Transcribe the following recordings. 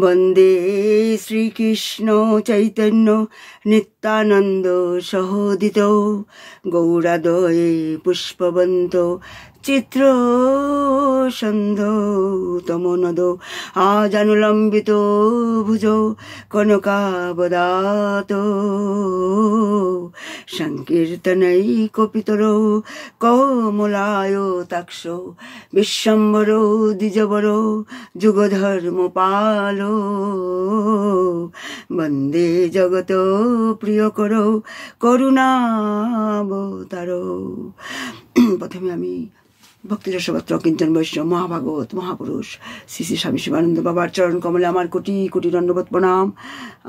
বন্দে শ্রীকৃষ্ণ চৈতন্য নিত্যানন্দ সহোদিত গৌরাদয়ে পুষ্পবন্ত চিত্র সন্ধতমনদ আজানুলম্বিত ভুজ কনকাবদাত সংকীর্তনৈ কপিতর কমলায় তাক্ষ বিশ্বম্বর দ্বিজবর যুগধর্ম পাল বন্দে জগত প্রিয় করো করুণাবতার প্রথমে আমি সভা কিঞ্চন বৈশ্য মহাভাগবত মহাপুরুষ শ্রী শ্রী স্বামী শিবানন্দ বাবার চরণ কমলে আমার কোটি কোটি দণ্ডবোধ প্রণাম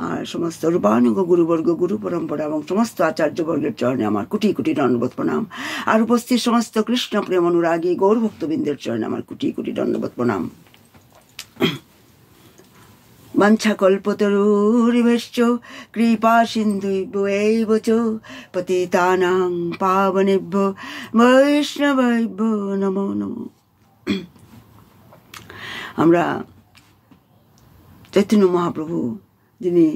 আর সমস্ত রূপানুগ গুরুবর্গ গুরু পরম্পরা এবং সমস্ত আচার্যবর্গের চরণে আমার কোটি কোটি দণ্ডবোধ প্রণাম আর উপস্থিত সমস্ত কৃষ্ণ প্রেম অনুরাগী গৌরভক্তবৃন্দের চরণে আমার কোটি কোটি দণ্ডবোধ প্রণাম মঞ্ছকল্পতরুরিমেশ্চ কৃপা সিন্ধুইব এইব চ পতিতানাং পাবনেভ্য বৈষ্ণবৈভ্য নমো নমো আমরা চৈতন্য মহাপ্রভু যিনি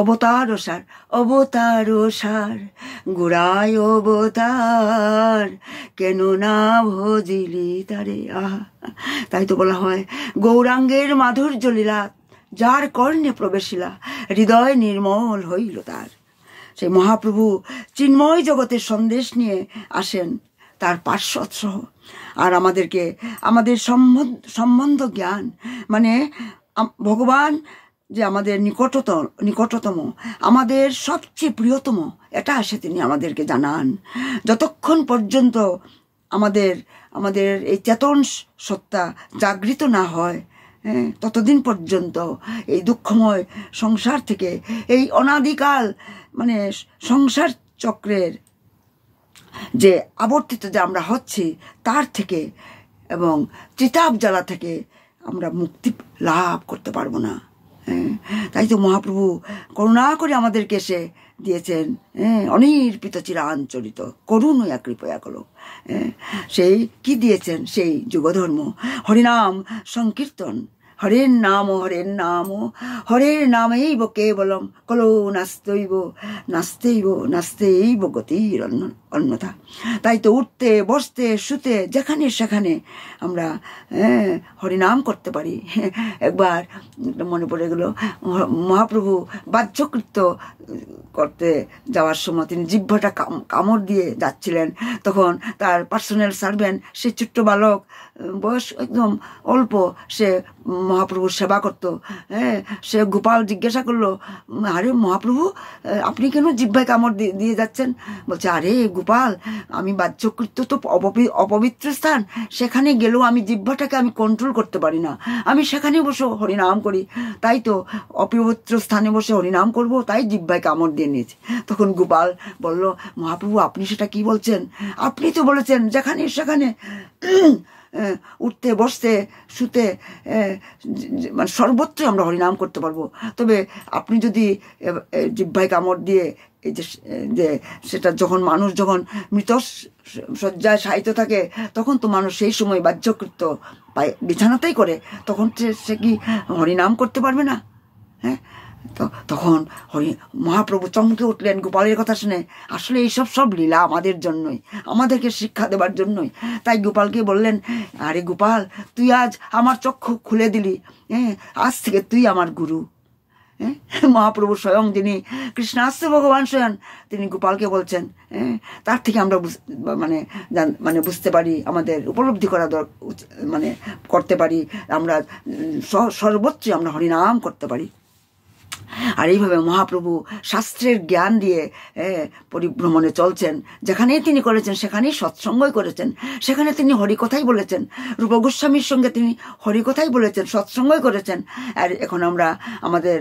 অবতার সার অবতার সার গোড়ায় অবতার কেন না ভজিলি তারে আহ তাই তো বলা হয় গৌরাঙ্গের মাধুর্য লীলা যার কর্ণে প্রবেশিলা হৃদয় নির্মল হইল তার সেই মহাপ্রভু চিন্ময় জগতের সন্দেশ নিয়ে আসেন তার পার্শ্বদ সহ আর আমাদেরকে আমাদের সম্বন্ধ সম্বন্ধ জ্ঞান মানে ভগবান যে আমাদের নিকটতম নিকটতম আমাদের সবচেয়ে প্রিয়তম এটা আসে তিনি আমাদেরকে জানান যতক্ষণ পর্যন্ত আমাদের আমাদের এই চেতন সত্তা জাগৃত না হয় হ্যাঁ, ততদিন পর্যন্ত এই দুঃখময় সংসার থেকে এই অনাদিকাল মানে সংসার চক্রের যে আবর্তিত যে আমরা হচ্ছি তার থেকে এবং চিতাব জ্বালা থেকে আমরা মুক্তি লাভ করতে পারবো না হ্যাঁ। তাই তো মহাপ্রভু করুণা করে আমাদেরকে সে দিয়েছেন হ্যাঁ অনির্পিত চিরা আঞ্চলিত করুণ ওই কৃপয়া করো হ্যাঁ, সেই কি দিয়েছেন সেই যুগধর্ম হরিনাম সংকীর্তন হরের নাম হরের নাম হরের নামেইব কেবলম কলো নাস্তইব নাস্তইব নাস্তেই গতির অন্যথা তাই তো উঠতে বসতে শুতে যেখানে সেখানে আমরা হ্যাঁ, হরিনাম করতে পারি একবার মনে পড়ে গেলো মহাপ্রভু বাহ্যকৃত্য করতে যাওয়ার সময় তিনি জিভ্যটা কামড় দিয়ে যাচ্ছিলেন তখন তার পার্সোনাল সার্ভেন্ট সে ছোট্ট বালক বয়স একদম অল্প সে মহাপ্রভুর সেবা করতো হ্যাঁ সে গোপাল জিজ্ঞাসা করলো আরে মহাপ্রভু আপনি কেন জিব্বায় কামড় দিয়ে যাচ্ছেন বলছে আরে গোপাল আমি বাহ্যকৃত তো অপবিত্র স্থান সেখানে গেলেও আমি জিব্বাটাকে আমি কন্ট্রোল করতে পারি না আমি সেখানে বসে হরিনাম করি তাই তো অপবিত্র স্থানে বসে হরিনাম করব তাই জিব্বায় কামড় দিয়ে নিয়েছি তখন গোপাল বলল মহাপ্রভু আপনি সেটা কি বলছেন আপনি তো বলেছেন যেখানে সেখানে উঠতে বসতে শুতে মানে সর্বত্রই আমরা হরিনাম করতে পারবো তবে আপনি যদি জিব্ভাই কামড় দিয়ে এই যে যে সেটা যখন মানুষ যখন মৃত শয্যায় সাহিত্য থাকে তখন তো মানুষ সেই সময় বাহ্যকৃত বিছানাতেই করে তখন সে কি হরিনাম করতে পারবে না হ্যাঁ তখন হরি মহাপ্রভু চমকে উঠলেন গোপালের কথা শুনে আসলে এইসব সব লীলা আমাদের জন্যই আমাদেরকে শিক্ষা দেবার জন্যই তাই গোপালকে বললেন আরে গোপাল তুই আজ আমার চক্ষু খুলে দিলি হ্যাঁ আজ থেকে তুই আমার গুরু হ্যাঁ মহাপ্রভু স্বয়ং যিনি আসছে ভগবান স্বয়ং তিনি গোপালকে বলছেন হ্যাঁ? তার থেকে আমরা মানে মানে বুঝতে পারি আমাদের উপলব্ধি করা মানে করতে পারি আমরা সর্বোচ্চ আমরা হরিনাম করতে পারি আর এইভাবে মহাপ্রভু শাস্ত্রের জ্ঞান দিয়ে পরিভ্রমণে চলছেন যেখানেই তিনি করেছেন সেখানেই সৎসঙ্গই করেছেন সেখানে তিনি হরিকথাই বলেছেন রূপ গোস্বামীর সঙ্গে তিনি হরিকথাই বলেছেন সৎসঙ্গই করেছেন আর এখন আমরা আমাদের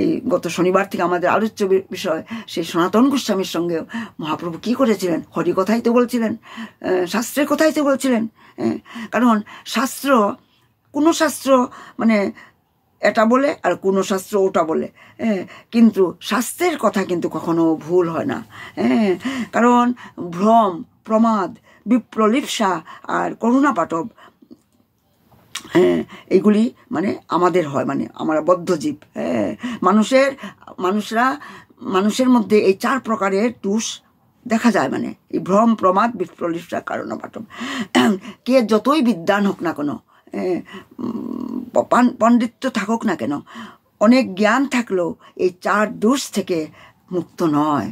এই গত শনিবার থেকে আমাদের আলোচ্য বিষয় সেই সনাতন গোস্বামীর সঙ্গে মহাপ্রভু কি করেছিলেন হরিকথাই তো বলছিলেন শাস্ত্রের কথাই তো বলছিলেন কারণ শাস্ত্র কোনো শাস্ত্র মানে এটা বলে আর কোনো শাস্ত্র ওটা বলে হ্যাঁ কিন্তু শাস্ত্রের কথা কিন্তু কখনো ভুল হয় না হ্যাঁ কারণ ভ্রম প্রমাদ বিপ্রলিপসা আর করুণা পাঠব হ্যাঁ এইগুলি মানে আমাদের হয় মানে আমরা বদ্ধজীব হ্যাঁ মানুষের মানুষরা মানুষের মধ্যে এই চার প্রকারের টুস দেখা যায় মানে এই ভ্রম প্রমাদ বিপ্রলিপসা কারণ পাঠব কে যতই বিদ্যান হোক না কোনো পণ্ডিত্য থাকুক না কেন অনেক জ্ঞান থাকলেও এই চার দোষ থেকে মুক্ত নয়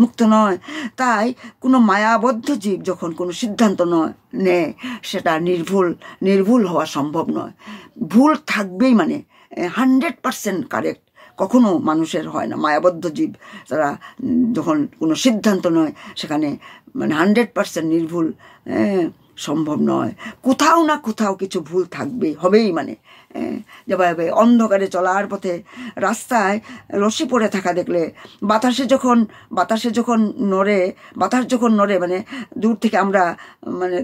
মুক্ত নয় তাই কোনো মায়াবদ্ধ জীব যখন কোনো সিদ্ধান্ত নয় নেয় সেটা নির্ভুল নির্ভুল হওয়া সম্ভব নয় ভুল থাকবেই মানে হান্ড্রেড পারসেন্ট কারেক্ট কখনো মানুষের হয় না মায়াবদ্ধ জীব তারা যখন কোনো সিদ্ধান্ত নয় সেখানে মানে হান্ড্রেড পারসেন্ট নির্ভুল সম্ভব নয় কোথাও না কোথাও কিছু ভুল থাকবে হবেই মানে যেভাবে অন্ধকারে চলার পথে রাস্তায় রশি পড়ে থাকা দেখলে বাতাসে যখন বাতাসে যখন নড়ে বাতাস যখন নড়ে মানে দূর থেকে আমরা মানে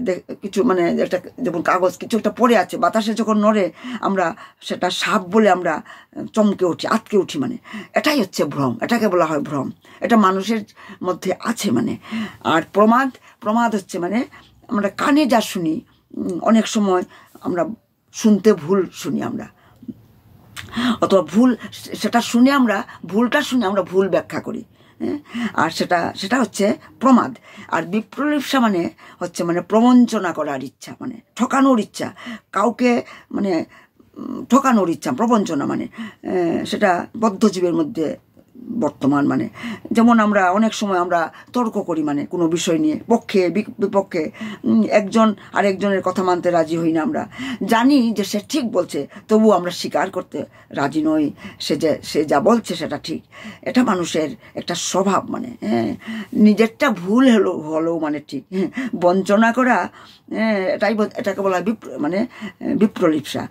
কিছু মানে একটা যেমন কাগজ কিছু একটা পড়ে আছে বাতাসে যখন নড়ে আমরা সেটা সাপ বলে আমরা চমকে উঠি আটকে উঠি মানে এটাই হচ্ছে ভ্রম এটাকে বলা হয় ভ্রম এটা মানুষের মধ্যে আছে মানে আর প্রমাদ প্রমাদ হচ্ছে মানে আমরা কানে যা শুনি অনেক সময় আমরা শুনতে ভুল শুনি আমরা অথবা ভুল সেটা শুনে আমরা ভুলটা শুনে আমরা ভুল ব্যাখ্যা করি হ্যাঁ? আর সেটা সেটা হচ্ছে প্রমাদ আর বিপ্রলিপসা মানে হচ্ছে মানে প্রবঞ্চনা করার ইচ্ছা মানে ঠকানোর ইচ্ছা কাউকে মানে ঠকানোর ইচ্ছা প্রবঞ্চনা মানে সেটা বদ্ধজীবের মধ্যে বর্তমান মানে যেমন আমরা অনেক সময় আমরা তর্ক করি মানে কোনো বিষয় নিয়ে পক্ষে বিপক্ষে একজন আর একজনের কথা মানতে রাজি হই না আমরা জানি যে সে ঠিক বলছে তবু আমরা স্বীকার করতে রাজি নই সে যে সে যা বলছে সেটা ঠিক এটা মানুষের একটা স্বভাব মানে হ্যাঁ নিজেরটা ভুল হলো হলেও মানে ঠিক হ্যাঁ বঞ্চনা করা হ্যাঁ, এটাই এটাকে বলা হয় মানে বিপ্রলিপসা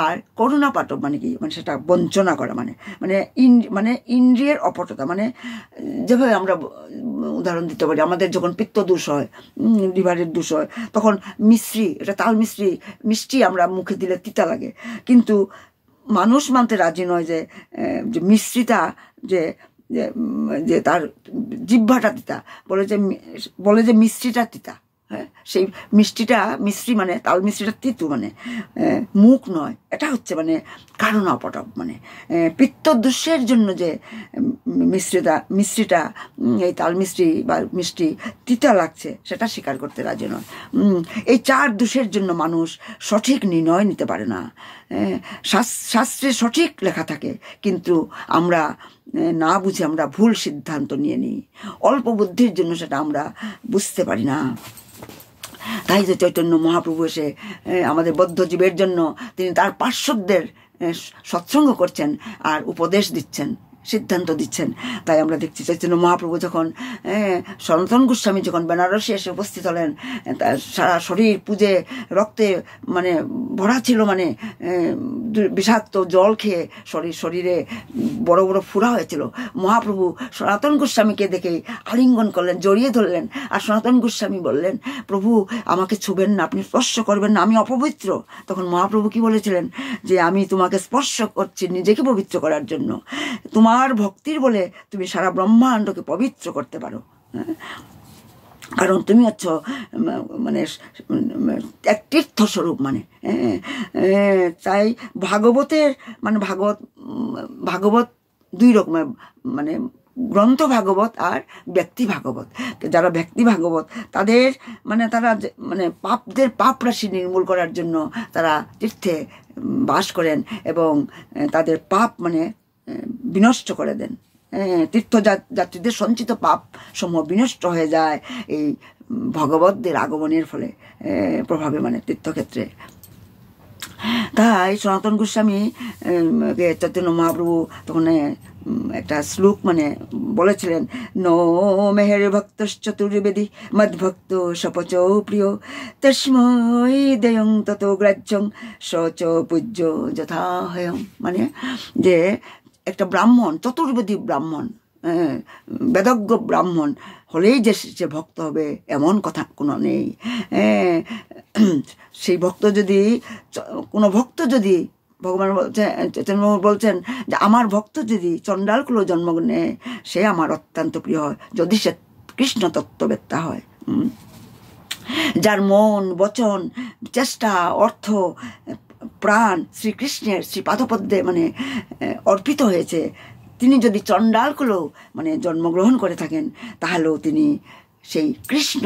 আর করুণা পাঠক মানে কি মানে সেটা বঞ্চনা করা মানে মানে ইন মানে ইন্দ্রিয় ইন্দ্রিয়ের অপটতা মানে যেভাবে আমরা উদাহরণ দিতে পারি আমাদের যখন পিত্ত দোষ হয় লিভারের দোষ হয় তখন মিশ্রি এটা তাল মিশ্রি মিষ্টি আমরা মুখে দিলে তিতা লাগে কিন্তু মানুষ মানতে রাজি নয় যে যে মিশ্রিতা যে যে তার জিহ্বাটা তিতা বলে যে বলে যে মিষ্টিটা তিতা হ্যাঁ সেই মিষ্টিটা মিশ্রি মানে তাল মিশ্রিটা তিতু মানে মুখ নয় এটা হচ্ছে মানে কারণ অপটব মানে পিত্তদুষ্যের জন্য যে মিশ্রিটা এই তাল মিশ্রি বা মিষ্টি তিতা লাগছে সেটা স্বীকার করতে রাজি নয় এই চার দুষের জন্য মানুষ সঠিক নির্ণয় নিতে পারে না শাস্ত্রে সঠিক লেখা থাকে কিন্তু আমরা না বুঝে আমরা ভুল সিদ্ধান্ত নিয়ে নিই অল্প বুদ্ধির জন্য সেটা আমরা বুঝতে পারি না তাই যে চৈতন্য মহাপ্রভু এসে আমাদের বদ্ধজীবের জন্য তিনি তার পার্শ্বদের সৎসঙ্গ করছেন আর উপদেশ দিচ্ছেন সিদ্ধান্ত দিচ্ছেন তাই আমরা দেখছি চৈতন্য মহাপ্রভু যখন সনাতন গোস্বামী যখন বেনারসে এসে উপস্থিত হলেন তার সারা শরীর পুজে রক্তে মানে ভরা ছিল মানে বিষাক্ত জল খেয়ে শরীর শরীরে বড় বড় ফুরা হয়েছিল মহাপ্রভু সনাতন গোস্বামীকে দেখে আলিঙ্গন করলেন জড়িয়ে ধরলেন আর সনাতন গোস্বামী বললেন প্রভু আমাকে ছুবেন না আপনি স্পর্শ করবেন না আমি অপবিত্র তখন মহাপ্রভু কি বলেছিলেন যে আমি তোমাকে স্পর্শ করছি নিজেকে পবিত্র করার জন্য তোমার আমার ভক্তির বলে তুমি সারা ব্রহ্মাণ্ডকে পবিত্র করতে পারো হ্যাঁ? কারণ তুমি হচ্ছ মানে এক তীর্থস্বরূপ মানে হ্যাঁ? হ্যাঁ, তাই ভাগবতের মানে ভাগবত ভাগবত দুই রকমের মানে গ্রন্থ ভাগবত আর ব্যক্তি ভাগবত যারা ব্যক্তি ভাগবত তাদের মানে তারা মানে পাপদের পাপ রাশি নির্মূল করার জন্য তারা তীর্থে বাস করেন এবং তাদের পাপ মানে বিনষ্ট করে দেন হ্যাঁ তীর্থযাত্রীদের সঞ্চিত পাপ সমূহ বিনষ্ট হয়ে যায় এই ভগবতদের আগমনের ফলে হ্যাঁ, প্রভাবে মানে তীর্থক্ষেত্রে তাই সনাতন গোস্বামী চৈতন্য মহাপ্রভু তখন হ্যাঁ, একটা শ্লোক মানে বলেছিলেন ন মেহের ভক্ত চতুর্বেদী মদ্ভক্ত সপচ প্রিয় তস্মৈ দেয়ং তত গ্রাহ্যং সচ পূজ্য হয় মানে যে একটা ব্রাহ্মণ চতুর্বেদী ব্রাহ্মণ হ্যাঁ, বেদজ্ঞ ব্রাহ্মণ হলেই যে সে ভক্ত হবে এমন কথা কোনো নেই হ্যাঁ। সেই ভক্ত যদি কোনো ভক্ত যদি ভগবান বলছেন বলছেন যে আমার ভক্ত যদি চণ্ডালকুলো জন্ম নেয় সে আমার অত্যন্ত প্রিয় হয় যদি সে কৃষ্ণ তত্ত্ববেত্তা হয় যার মন বচন চেষ্টা অর্থ প্রাণ শ্রীকৃষ্ণের শ্রীপাদপদ্মে মানে অর্পিত হয়েছে তিনি যদি চণ্ডালগুলো মানে জন্মগ্রহণ করে থাকেন তাহলেও তিনি সেই কৃষ্ণ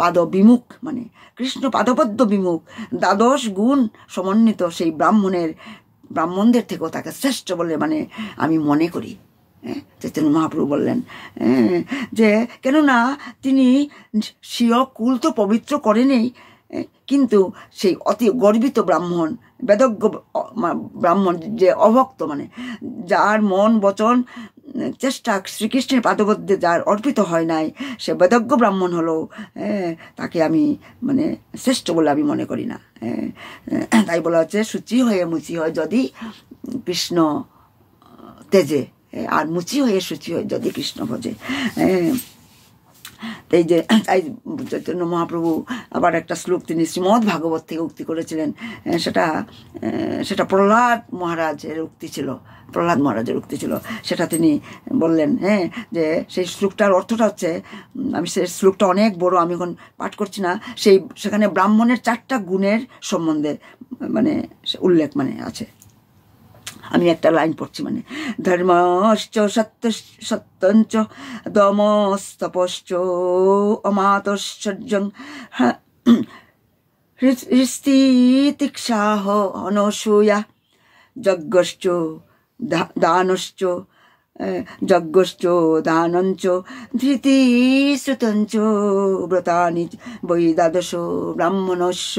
পাদ বিমুখ মানে কৃষ্ণ পাদপদ্ম বিমুখ দ্বাদশ গুণ সমন্বিত সেই ব্রাহ্মণের ব্রাহ্মণদের থেকেও তাকে শ্রেষ্ঠ বলে মানে আমি মনে করি হ্যাঁ চৈতন্য মহাপ্রভু বললেন যে কেননা তিনি স্বীয় কুল তো পবিত্র করেনি কিন্তু সেই অতি গর্বিত ব্রাহ্মণ বেদজ্ঞ ব্রাহ্মণ যে অভক্ত মানে যার মন বচন চেষ্টা শ্রীকৃষ্ণের পাদবদ্ধে যার অর্পিত হয় নাই সে বেদজ্ঞ ব্রাহ্মণ হলেও তাকে আমি মানে শ্রেষ্ঠ বলে আমি মনে করি না তাই বলা হচ্ছে শুচি হয়ে মুচি হয় যদি কৃষ্ণ তেজে আর মুচি হয়ে শুচি হয় যদি কৃষ্ণ ভজে এই যে তাই চৈতন্য মহাপ্রভু আবার একটা শ্লোক তিনি শ্রীমদ ভাগবত থেকে উক্তি করেছিলেন সেটা সেটা প্রহ্লাদ মহারাজের উক্তি ছিল প্রহ্লাদ মহারাজের উক্তি ছিল সেটা তিনি বললেন হ্যাঁ যে সেই শ্লোকটার অর্থটা হচ্ছে আমি সেই শ্লোকটা অনেক বড় আমি এখন পাঠ করছি না সেই সেখানে ব্রাহ্মণের চারটা গুণের সম্বন্ধে মানে উল্লেখ মানে আছে আমি একটা লাইন পড়ছি মানে ধর্মশ্চ সত্য সত্যঞ্চ দমস্তপশ্চ অমাতশ্চর্যং হ্যাঁ, হৃস্তিতিক্ষাহ অনসূয়া যজ্ঞশ্চ দানশ্চ যজ্ঞশ্চ দানঞ্চ ধৃতিশ্রুতঞ্চ ব্রতানি বই দ্বাদশ ব্রাহ্মণস্য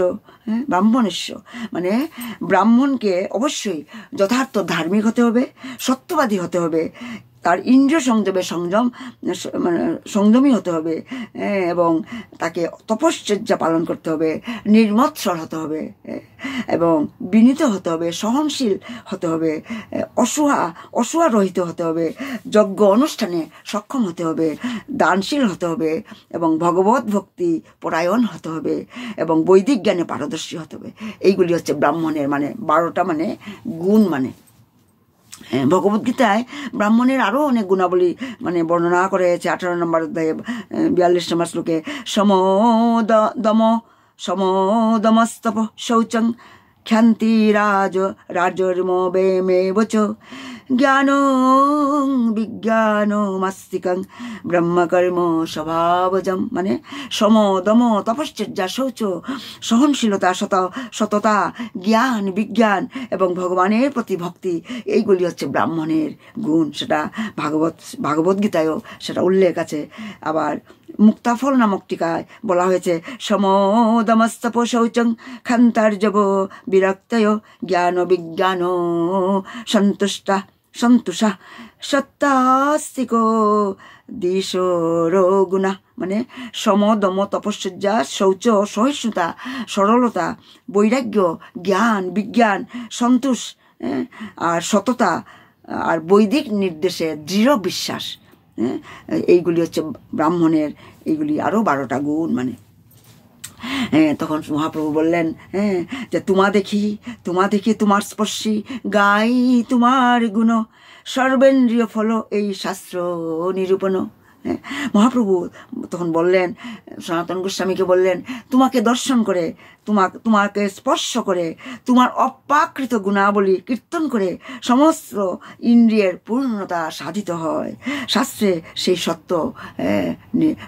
ব্রাহ্মণস্য মানে ব্রাহ্মণকে অবশ্যই যথার্থ ধার্মিক হতে হবে সত্যবাদী হতে হবে তার ইন্দ্রিয় সংযমে সংযম মানে সংযমী হতে হবে এবং তাকে তপশ্চর্যা পালন করতে হবে নির্মৎসর হতে হবে এবং বিনীত হতে হবে সহনশীল হতে হবে অসুহা অসুহা রহিত হতে হবে যজ্ঞ অনুষ্ঠানে সক্ষম হতে হবে দানশীল হতে হবে এবং ভগবত ভক্তি পরায়ণ হতে হবে এবং বৈদিক জ্ঞানে পারদর্শী হতে হবে এইগুলি হচ্ছে ব্রাহ্মণের মানে বারোটা মানে গুণ মানে হ্যাঁ ভগবদ্গীতায় ব্রাহ্মণের আরও অনেক গুণাবলী মানে বর্ণনা করে হয়েছে আঠারো নম্বর অধ্যায়ে বিয়াল্লিশ নম্বর শ্লোকে সম দম সমদমস্তপ শৌচং খ্যান্তি রাজ রাজর্ম বেমে বচ জ্ঞানং মাস্তিকাং ব্রহ্মকর্ম স্বভাবজম মানে সম দম তপশ্চর্যা শৌচ সহনশীলতা সত সততা জ্ঞান বিজ্ঞান এবং ভগবানের প্রতি ভক্তি এইগুলি হচ্ছে ব্রাহ্মণের গুণ সেটা ভাগবত ভাগবদ্গীতায়ও সেটা উল্লেখ আছে আবার মুক্তাফল নামক টিকায় বলা হয়েছে সমদমস্তপ শৌচং খান্তার্যব বিরক্তয় জ্ঞান বিজ্ঞান সন্তুষ্টা সন্তুষা সত্যাস্তিক দিশো রগুণা মানে সমদম তপশ্যা শৌচ সহিষ্ণুতা সরলতা বৈরাগ্য জ্ঞান বিজ্ঞান সন্তোষ আর সততা আর বৈদিক নির্দেশে দৃঢ় বিশ্বাস হ্যাঁ এইগুলি হচ্ছে ব্রাহ্মণের এইগুলি আরও বারোটা গুণ মানে হ্যাঁ তখন মহাপ্রভু বললেন হ্যাঁ যে তোমা দেখি তোমা দেখি তোমার স্পর্শী গাই তোমার গুণ সর্বেন্দ্রীয় ফল এই শাস্ত্র নিরূপণ হ্যাঁ মহাপ্রভু তখন বললেন সনাতন গোস্বামীকে বললেন তোমাকে দর্শন করে তোমা তোমাকে স্পর্শ করে তোমার অপাকৃত গুণাবলী কীর্তন করে সমস্ত ইন্দ্রিয়ের পূর্ণতা সাধিত হয় শাস্ত্রে সেই সত্য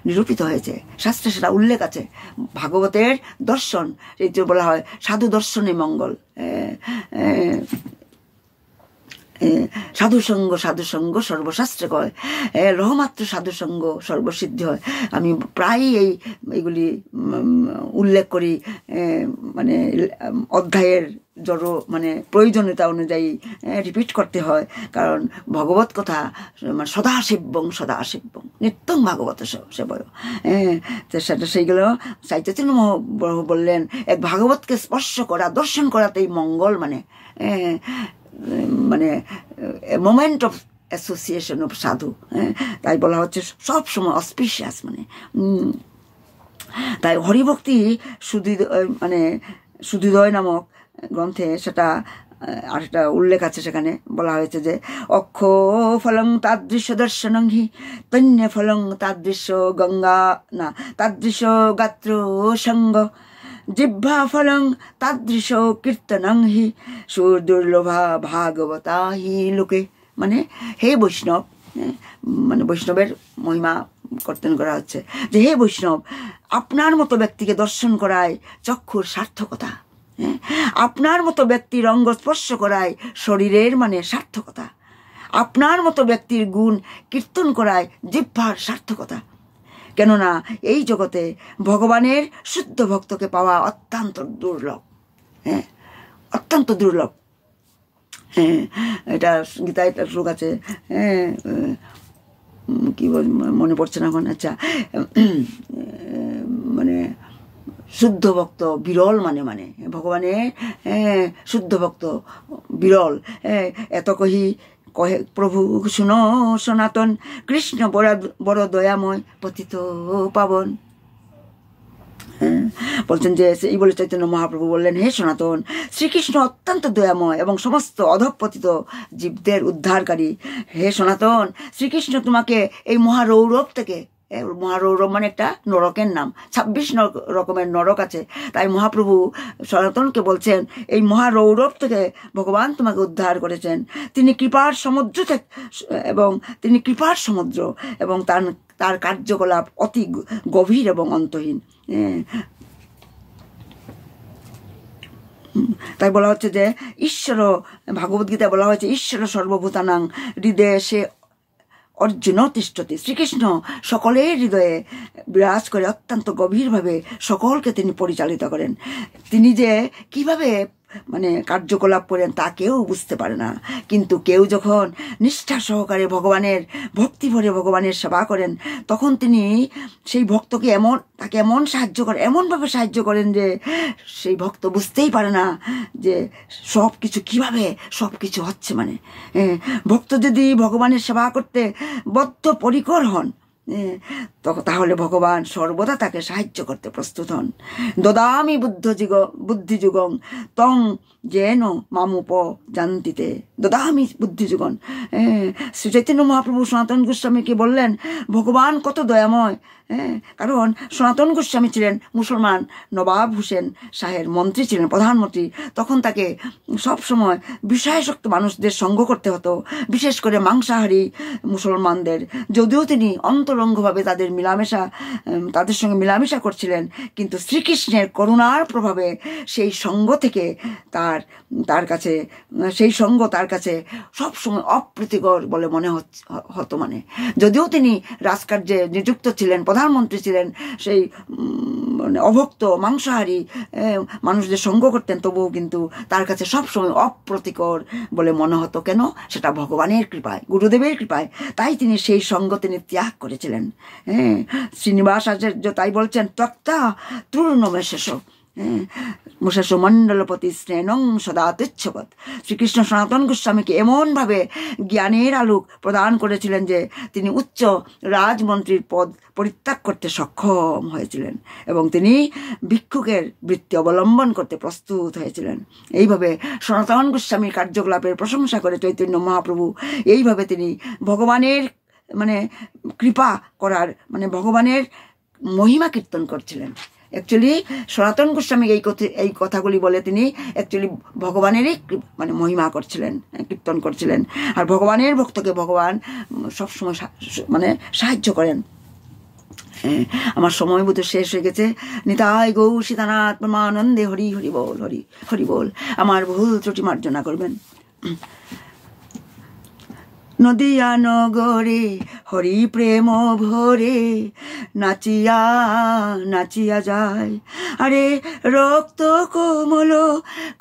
নিরূপিত হয়েছে শাস্ত্রে সেটা উল্লেখ আছে ভাগবতের দর্শন এই বলা হয় সাধু দর্শনে মঙ্গল সাধুসঙ্গ সাধুসঙ্গ সর্বশাস্ত্রে কয় রহমাত্র সাধুসঙ্গ সর্বসিদ্ধি হয় আমি প্রায়ই এই এইগুলি উল্লেখ করি মানে অধ্যায়ের জড়ো মানে প্রয়োজনীয়তা অনুযায়ী রিপিট করতে হয় কারণ ভগবত কথা মানে সদাশিবং সদাশিবং নিত্যং ভাগবত সেবয় তো সেটা সেইগুলো চৈতন্য বললেন এক ভাগবতকে স্পর্শ করা দর্শন করাতেই মঙ্গল মানে মানে মোমেন্ট অফ অ্যাসোসিয়েশন অফ সাধু হ্যাঁ তাই বলা হচ্ছে সবসময় অস্পিশিয়াস মানে তাই হরিভক্তি সুদী মানে সুদৃদয় নামক গ্রন্থে সেটা আর একটা উল্লেখ আছে সেখানে বলা হয়েছে যে অক্ষ ফলং তাদৃশ্য দর্শনং তৈন্য ফলং তাদৃশ্য গঙ্গা না তাদৃশ্য গাত্র সঙ্গ জিহ্বাফলং তাদৃশ কীর্তনং হি সুদুর্লভা ভাগবতা হি লোকে মানে হে বৈষ্ণব মানে বৈষ্ণবের মহিমা কর্তন করা হচ্ছে যে হে বৈষ্ণব আপনার মতো ব্যক্তিকে দর্শন করায় চক্ষুর সার্থকতা হ্যাঁ? আপনার মতো ব্যক্তির অঙ্গ স্পর্শ করায় শরীরের মানে সার্থকতা আপনার মতো ব্যক্তির গুণ কীর্তন করায় জিহ্বার সার্থকতা কেননা এই জগতে ভগবানের শুদ্ধ ভক্তকে পাওয়া অত্যন্ত দুর্লভ হ্যাঁ অত্যন্ত দুর্লভ হ্যাঁ এটা গীতায় একটা শ্লোক আছে হ্যাঁ কী বল মনে পড়ছে না এখন আচ্ছা মানে শুদ্ধ ভক্ত বিরল মানে মানে ভগবানের হ্যাঁ, শুদ্ধ ভক্ত বিরল হ্যাঁ, এত কহি কহে প্রভু শুনো সনাতন কৃষ্ণ বড় বড় দয়াময় পতিত পাবন হ্যাঁ, বলছেন যে এই বলে চৈতন্য মহাপ্রভু বললেন হে সনাতন শ্রীকৃষ্ণ অত্যন্ত দয়াময় এবং সমস্ত অধপতিত জীবদের উদ্ধারকারী হে সনাতন শ্রীকৃষ্ণ তোমাকে এই মহারৌরব থেকে মহারৌরম একটা নরকের নাম ছাব্বিশ রকমের নরক আছে তাই মহাপ্রভু সনাতনকে বলছেন এই মহারৌরব থেকে ভগবান তোমাকে উদ্ধার করেছেন তিনি কৃপার সমুদ্র থেকে এবং তিনি কৃপার সমুদ্র এবং তার তার কার্যকলাপ অতি গভীর এবং অন্তহীন তাই বলা হচ্ছে যে ঈশ্বর ভাগবত বলা হয়েছে ঈশ্বর সর্বভূতানাং হৃদয়ে সে অর্জুন তিষ্ঠতে শ্রীকৃষ্ণ সকলের হৃদয়ে বিরাজ করে অত্যন্ত গভীরভাবে সকলকে তিনি পরিচালিত করেন তিনি যে কিভাবে মানে কার্যকলাপ করেন তা কেউ বুঝতে পারে না কিন্তু কেউ যখন নিষ্ঠা সহকারে ভগবানের ভক্তি ভরে ভগবানের সেবা করেন তখন তিনি সেই ভক্তকে এমন তাকে এমন সাহায্য করেন এমনভাবে সাহায্য করেন যে সেই ভক্ত বুঝতেই পারে না যে সব কিছু কীভাবে সব কিছু হচ্ছে মানে ভক্ত যদি ভগবানের সেবা করতে বদ্ধ পরিকর হন হ্যাঁ, তাহলে ভগবান সর্বদা তাকে সাহায্য করতে প্রস্তুত হন দদামি বুদ্ধযুগ বুদ্ধিযুগং তং যেন মামুপ জানতিতে দদামি বুদ্ধিযুগন হ্যাঁ, শ্রী চৈতন্য মহাপ্রভু সনাতন গোস্বামীকে বললেন ভগবান কত দয়াময় হ্যাঁ কারণ সনাতন গোস্বামী ছিলেন মুসলমান নবাব হুসেন শাহের মন্ত্রী ছিলেন প্রধানমন্ত্রী তখন তাকে সবসময় বিষয়াসক্ত মানুষদের সঙ্গ করতে হতো বিশেষ করে মাংসাহারী মুসলমানদের যদিও তিনি অন্তরঙ্গভাবে তাদের মিলামেশা তাদের সঙ্গে মিলামেশা করছিলেন কিন্তু শ্রীকৃষ্ণের করুণার প্রভাবে সেই সঙ্গ থেকে তার তার কাছে সেই সঙ্গ তার কাছে সবসময় অপ্রীতিকর বলে মনে হতো মানে যদিও তিনি রাজকার্যে নিযুক্ত ছিলেন প্রধানমন্ত্রী ছিলেন সেই মানে অভক্ত মাংসাহারী মানুষদের সঙ্গ করতেন তবুও কিন্তু তার কাছে সবসময় অপ্রতিকর বলে মনে হতো কেন সেটা ভগবানের কৃপায় গুরুদেবের কৃপায় তাই তিনি সেই সঙ্গ তিনি ত্যাগ করেছিলেন হ্যাঁ শ্রীনিবাস আচার্য তাই বলছেন তক্তা শেষক মণ্ডলপতি স্নেনং সদা তুচ্ছবৎ শ্রীকৃষ্ণ সনাতন গোস্বামীকে এমনভাবে জ্ঞানের আলোক প্রদান করেছিলেন যে তিনি উচ্চ রাজমন্ত্রীর পদ পরিত্যাগ করতে সক্ষম হয়েছিলেন এবং তিনি ভিক্ষুকের বৃত্তি অবলম্বন করতে প্রস্তুত হয়েছিলেন এইভাবে সনাতন গোস্বামীর কার্যকলাপের প্রশংসা করে চৈতন্য মহাপ্রভু এইভাবে তিনি ভগবানের মানে কৃপা করার মানে ভগবানের মহিমা কীর্তন করছিলেন অ্যাকচুয়ালি সনাতন গোস্বামী এই এই কথাগুলি বলে তিনি অ্যাকচুয়ালি ভগবানেরই মানে মহিমা করছিলেন হ্যাঁ, কীর্তন করছিলেন আর ভগবানের ভক্তকে ভগবান সবসময় মানে সাহায্য করেন হ্যাঁ, আমার সময় বোধ শেষ হয়ে গেছে নিতাই গৌ সীতানাথ পরমানন্দে হরি হরি বল হরি হরি বল আমার ভুল ত্রুটি মার্জনা করবেন নদিয়া নগরে হরি প্রেম ভরে নাচিয়া নাচিয়া যায় আরে রক্ত কোমল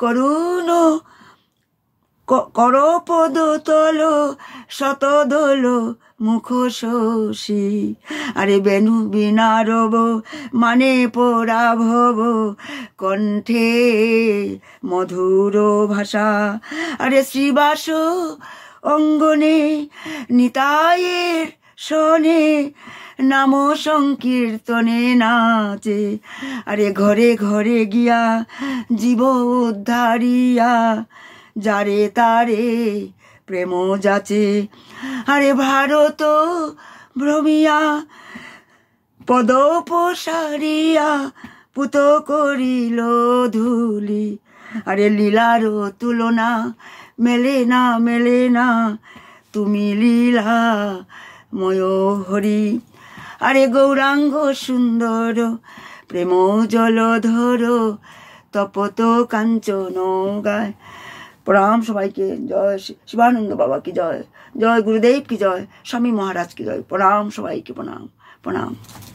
করুণ করপদ তল শতদল মুখ শোষী আরে বেনু বিনারব মানে ভব কণ্ঠে মধুর ভাষা আরে শ্রীবাসু অঙ্গনে নিতায়ের শোনে নাম সংকীর্তনে নাচে আরে ঘরে ঘরে গিয়া জীব উদ্ধারিয়া যারে তারে প্রেম যাচে আরে ভারত ভ্রমিয়া পদপসারিয়া পুত করিল ধুলি আরে লীলার তুলনা মেলে না মেলে না তুমি লীলা ময় হরি আরে গৌরাঙ্গ সুন্দর প্রেম জলধর তপত কাঞ্চন গায় প্রণাম সবাইকে জয় শিবানন্দ বাবা কি জয় জয় গুরুদেব কি জয় স্বামী মহারাজ কি জয় প্রণাম সবাইকে প্রণাম প্রণাম